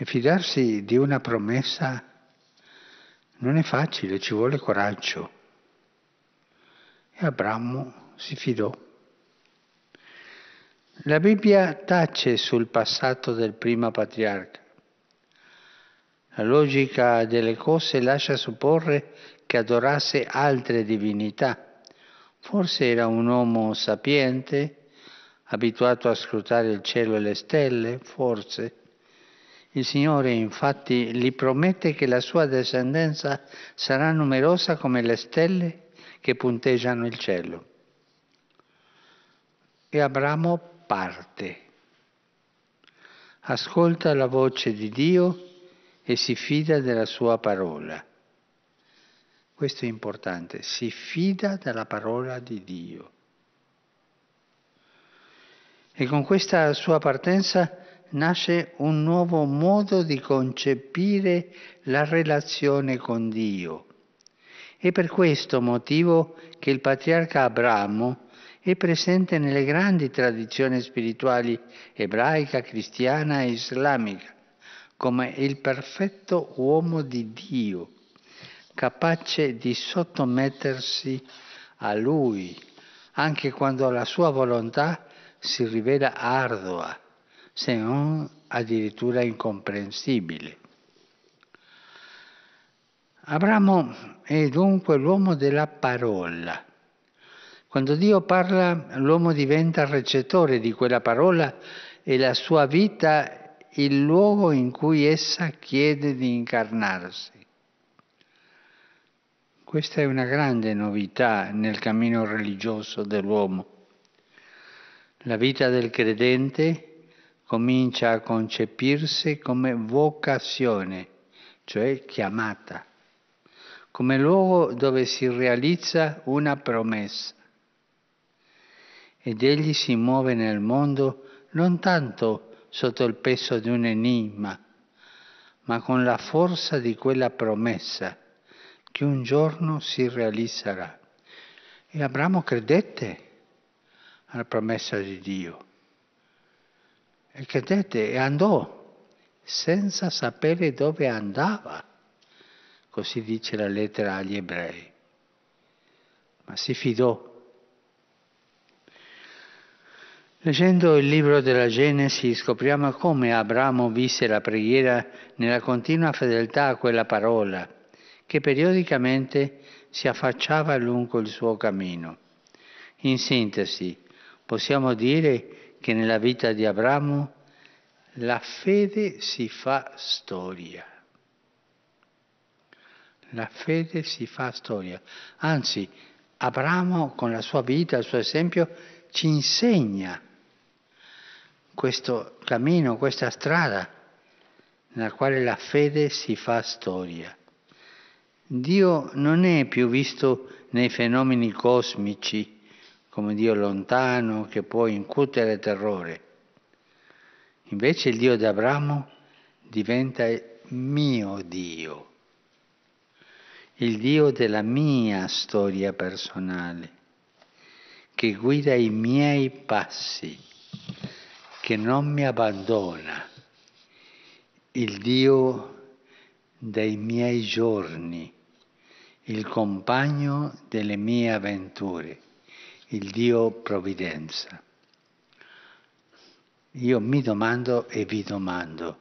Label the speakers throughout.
Speaker 1: E fidarsi di una promessa non è facile, ci vuole coraggio. E Abramo si fidò. La Bibbia tace sul passato del primo patriarca. La logica delle cose lascia supporre che adorasse altre divinità. Forse era un uomo sapiente, abituato a scrutare il cielo e le stelle, forse il Signore infatti gli promette che la sua discendenza sarà numerosa come le stelle che punteggiano il cielo. E Abramo parte, ascolta la voce di Dio e si fida della sua parola. Questo è importante, si fida della parola di Dio. E con questa sua partenza nasce un nuovo modo di concepire la relazione con Dio. È per questo motivo che il patriarca Abramo è presente nelle grandi tradizioni spirituali ebraica, cristiana e islamica, come il perfetto uomo di Dio, capace di sottomettersi a Lui, anche quando la sua volontà si rivela ardua se non addirittura incomprensibile. Abramo è dunque l'uomo della parola. Quando Dio parla, l'uomo diventa recettore di quella parola e la sua vita il luogo in cui essa chiede di incarnarsi. Questa è una grande novità nel cammino religioso dell'uomo. La vita del credente comincia a concepirsi come vocazione, cioè chiamata, come luogo dove si realizza una promessa. Ed egli si muove nel mondo non tanto sotto il peso di un enigma, ma con la forza di quella promessa che un giorno si realizzerà. E Abramo credette alla promessa di Dio e credete, e andò senza sapere dove andava, così dice la lettera agli ebrei, ma si fidò. Leggendo il libro della Genesi scopriamo come Abramo visse la preghiera nella continua fedeltà a quella parola che periodicamente si affacciava lungo il suo cammino. In sintesi, possiamo dire che che nella vita di Abramo la fede si fa storia. La fede si fa storia. Anzi, Abramo con la sua vita, il suo esempio, ci insegna questo cammino, questa strada nella quale la fede si fa storia. Dio non è più visto nei fenomeni cosmici, come Dio lontano che può incutere terrore. Invece il Dio d'Abramo diventa mio Dio, il Dio della mia storia personale, che guida i miei passi, che non mi abbandona, il Dio dei miei giorni, il compagno delle mie avventure il Dio provvidenza. Io mi domando e vi domando,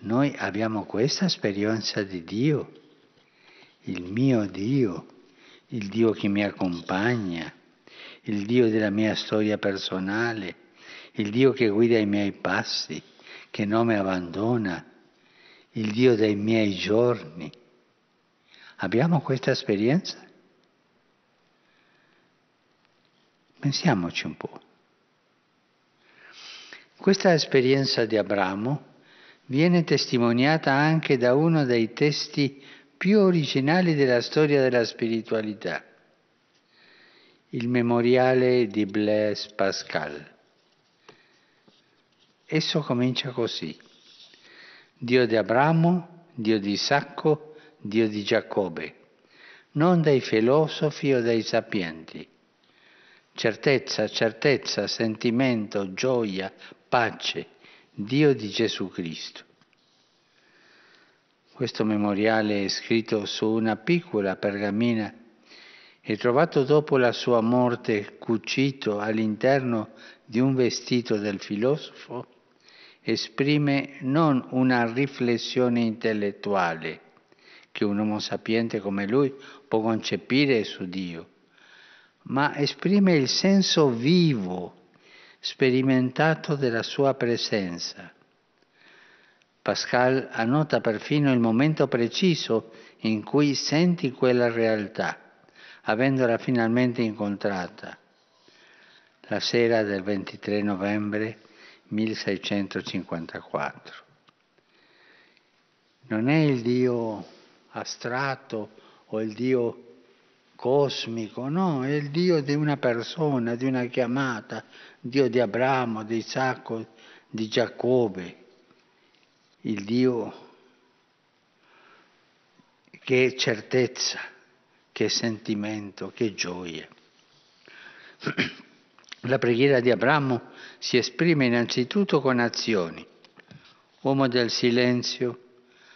Speaker 1: noi abbiamo questa esperienza di Dio, il mio Dio, il Dio che mi accompagna, il Dio della mia storia personale, il Dio che guida i miei passi, che non mi abbandona, il Dio dei miei giorni. Abbiamo questa esperienza? Pensiamoci un po'. Questa esperienza di Abramo viene testimoniata anche da uno dei testi più originali della storia della spiritualità, il memoriale di Blaise Pascal. Esso comincia così. Dio di Abramo, Dio di Isacco, Dio di Giacobbe, non dai filosofi o dai sapienti certezza, certezza, sentimento, gioia, pace, Dio di Gesù Cristo. Questo memoriale è scritto su una piccola pergamena e trovato dopo la sua morte cucito all'interno di un vestito del filosofo, esprime non una riflessione intellettuale che un uomo sapiente come lui può concepire su Dio, ma esprime il senso vivo, sperimentato della sua presenza. Pascal annota perfino il momento preciso in cui senti quella realtà, avendola finalmente incontrata, la sera del 23 novembre 1654. Non è il Dio astratto o il Dio cosmico, no, è il Dio di una persona, di una chiamata, Dio di Abramo, di Isacco, di Giacobbe, il Dio che è certezza, che è sentimento, che è gioia. La preghiera di Abramo si esprime innanzitutto con azioni. Uomo del silenzio,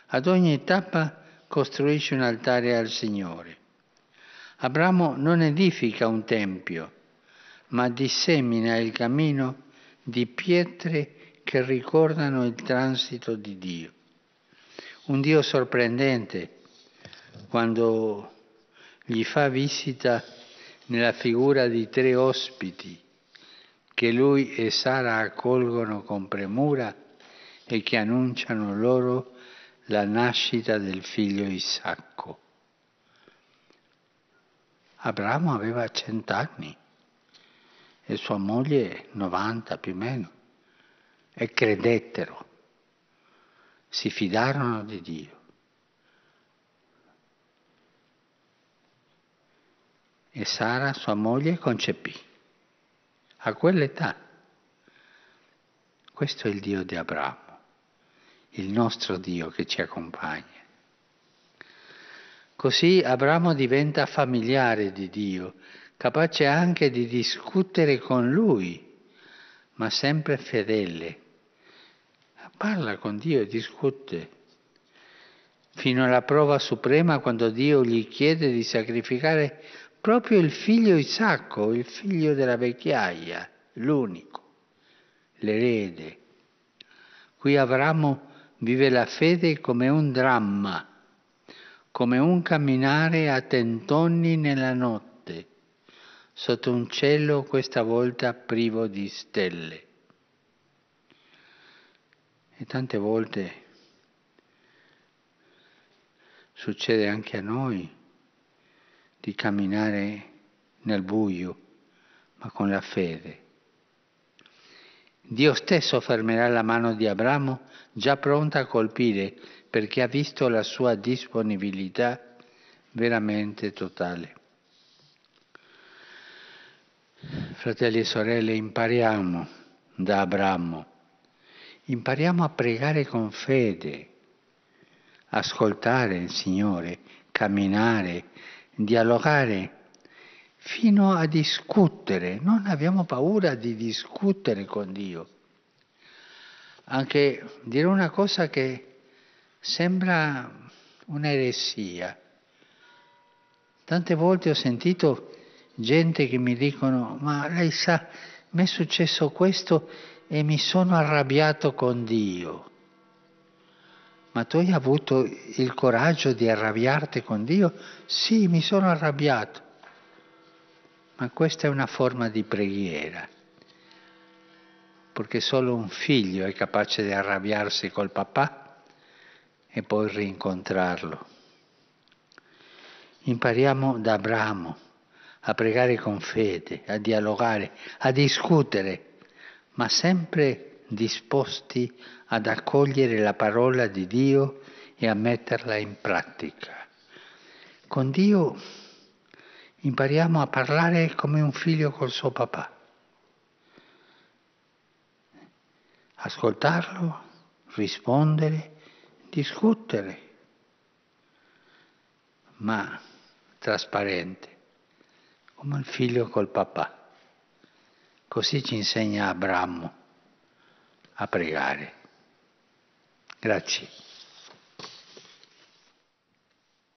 Speaker 1: ad ogni tappa costruisce un altare al Signore. Abramo non edifica un tempio, ma dissemina il cammino di pietre che ricordano il transito di Dio. Un Dio sorprendente quando gli fa visita nella figura di tre ospiti che lui e Sara accolgono con premura e che annunciano loro la nascita del figlio Isacco. Abramo aveva cent'anni e sua moglie 90 più o meno e credettero, si fidarono di Dio. E Sara, sua moglie, concepì a quell'età. Questo è il Dio di Abramo, il nostro Dio che ci accompagna. Così Abramo diventa familiare di Dio, capace anche di discutere con Lui, ma sempre fedele. Parla con Dio, discute, fino alla prova suprema quando Dio gli chiede di sacrificare proprio il figlio Isacco, il figlio della vecchiaia, l'unico, l'erede. Qui Abramo vive la fede come un dramma come un camminare a tentoni nella notte, sotto un cielo questa volta privo di stelle. E tante volte succede anche a noi di camminare nel buio, ma con la fede. Dio stesso fermerà la mano di Abramo già pronta a colpire perché ha visto la sua disponibilità veramente totale. Fratelli e sorelle, impariamo da Abramo, impariamo a pregare con fede, ascoltare il Signore, camminare, dialogare fino a discutere, non abbiamo paura di discutere con Dio. Anche dire una cosa che sembra un'eresia. Tante volte ho sentito gente che mi dicono, ma lei sa, mi è successo questo e mi sono arrabbiato con Dio. Ma tu hai avuto il coraggio di arrabbiarti con Dio? Sì, mi sono arrabbiato ma questa è una forma di preghiera, perché solo un figlio è capace di arrabbiarsi col papà e poi rincontrarlo. Impariamo da Abramo a pregare con fede, a dialogare, a discutere, ma sempre disposti ad accogliere la parola di Dio e a metterla in pratica. Con Dio impariamo a parlare come un figlio col suo papà, ascoltarlo, rispondere, discutere, ma trasparente, come il figlio col papà. Così ci insegna Abramo a pregare. Grazie.